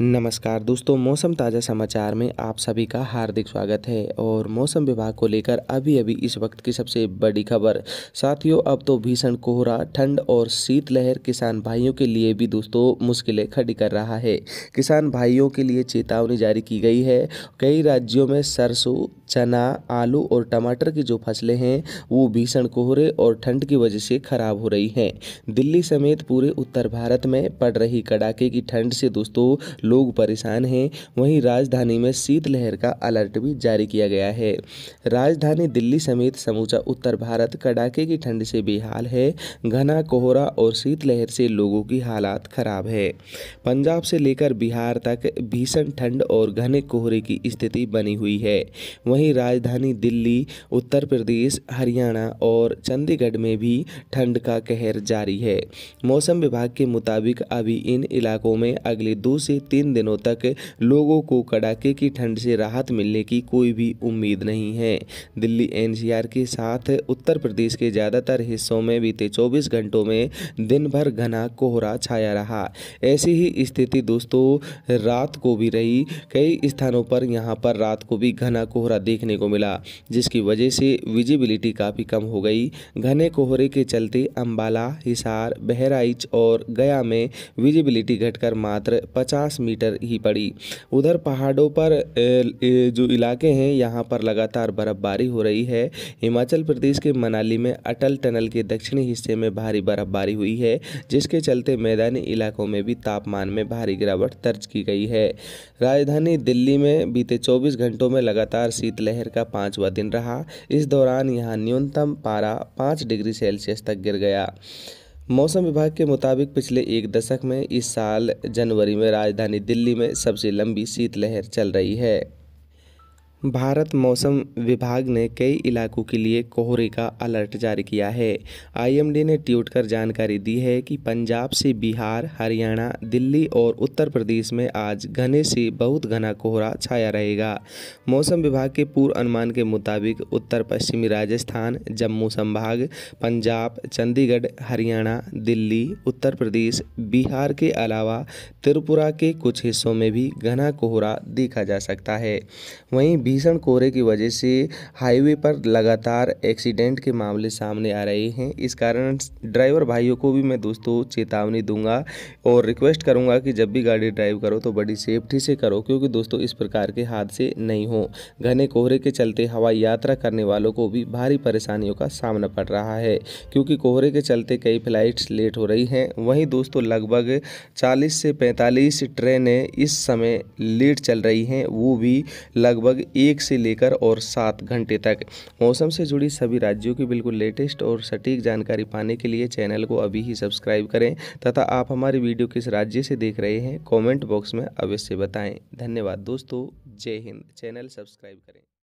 नमस्कार दोस्तों मौसम ताज़ा समाचार में आप सभी का हार्दिक स्वागत है और मौसम विभाग को लेकर अभी अभी इस वक्त की सबसे बड़ी खबर साथियों अब तो भीषण कोहरा ठंड और शीतलहर किसान भाइयों के लिए भी दोस्तों मुश्किलें खड़ी कर रहा है किसान भाइयों के लिए चेतावनी जारी की गई है कई राज्यों में सरसों चना आलू और टमाटर की जो फसलें हैं वो भीषण कोहरे और ठंड की वजह से खराब हो रही हैं दिल्ली समेत पूरे उत्तर भारत में पड़ रही कड़ाके की ठंड से दोस्तों लोग परेशान हैं वहीं राजधानी में शीतलहर का अलर्ट भी जारी किया गया है राजधानी दिल्ली समेत समूचा उत्तर भारत कड़ाके की ठंड से बेहाल है घना कोहरा और शीतलहर से लोगों की हालात खराब है पंजाब से लेकर बिहार तक भीषण ठंड और घने कोहरे की स्थिति बनी हुई है वहीं राजधानी दिल्ली उत्तर प्रदेश हरियाणा और चंडीगढ़ में भी ठंड का कहर जारी है मौसम विभाग के मुताबिक अभी इन इलाकों में अगले दो से तीन दिनों तक लोगों को कड़ाके की ठंड से राहत मिलने की कोई भी उम्मीद नहीं है दिल्ली एनसीआर के साथ उत्तर प्रदेश के ज़्यादातर हिस्सों में बीते 24 घंटों में दिन भर घना कोहरा छाया रहा ऐसी ही स्थिति दोस्तों रात को भी रही कई स्थानों पर यहाँ पर रात को भी घना कोहरा देखने को मिला जिसकी वजह से विजिबिलिटी काफ़ी कम हो गई घने कोहरे के चलते अम्बाला हिसार बहराइच और गया में विजिबिलिटी घटकर मात्र पचास मीटर ही पड़ी उधर पहाड़ों पर जो इलाके हैं यहाँ पर लगातार बर्फबारी हो रही है हिमाचल प्रदेश के मनाली में अटल टनल के दक्षिणी हिस्से में भारी बर्फबारी हुई है जिसके चलते मैदानी इलाकों में भी तापमान में भारी गिरावट दर्ज की गई है राजधानी दिल्ली में बीते 24 घंटों में लगातार शीतलहर का पाँचवा दिन रहा इस दौरान यहाँ न्यूनतम पारा पाँच डिग्री सेल्सियस तक गिर गया मौसम विभाग के मुताबिक पिछले एक दशक में इस साल जनवरी में राजधानी दिल्ली में सबसे लंबी शीतलहर चल रही है भारत मौसम विभाग ने कई इलाकों के लिए कोहरे का अलर्ट जारी किया है आईएमडी ने ट्वीट कर जानकारी दी है कि पंजाब से बिहार हरियाणा दिल्ली और उत्तर प्रदेश में आज घने से बहुत घना कोहरा छाया रहेगा मौसम विभाग के पूर्व अनुमान के मुताबिक उत्तर पश्चिमी राजस्थान जम्मू संभाग पंजाब चंडीगढ़ हरियाणा दिल्ली उत्तर प्रदेश बिहार के अलावा त्रिपुरा के कुछ हिस्सों में भी घना कोहरा देखा जा सकता है वहीं भीषण कोहरे की वजह से हाईवे पर लगातार एक्सीडेंट के मामले सामने आ रहे हैं इस कारण ड्राइवर भाइयों को भी मैं दोस्तों चेतावनी दूंगा और रिक्वेस्ट करूंगा कि जब भी गाड़ी ड्राइव करो तो बड़ी सेफ्टी से करो क्योंकि दोस्तों इस प्रकार के हादसे नहीं हों घने कोहरे के चलते हवाई यात्रा करने वालों को भी भारी परेशानियों का सामना पड़ रहा है क्योंकि कोहरे के चलते कई फ्लाइट्स लेट हो रही हैं वहीं दोस्तों लगभग 40 से 45 ट्रेनें इस समय लेट चल रही हैं वो भी लगभग एक से लेकर और सात घंटे तक मौसम से जुड़ी सभी राज्यों की बिल्कुल लेटेस्ट और सटीक जानकारी पाने के लिए चैनल को अभी ही सब्सक्राइब करें तथा आप हमारी वीडियो किस राज्य से देख रहे हैं कॉमेंट बॉक्स में अवश्य बताएँ धन्यवाद दोस्तों जय हिंद चैनल सब्सक्राइब करें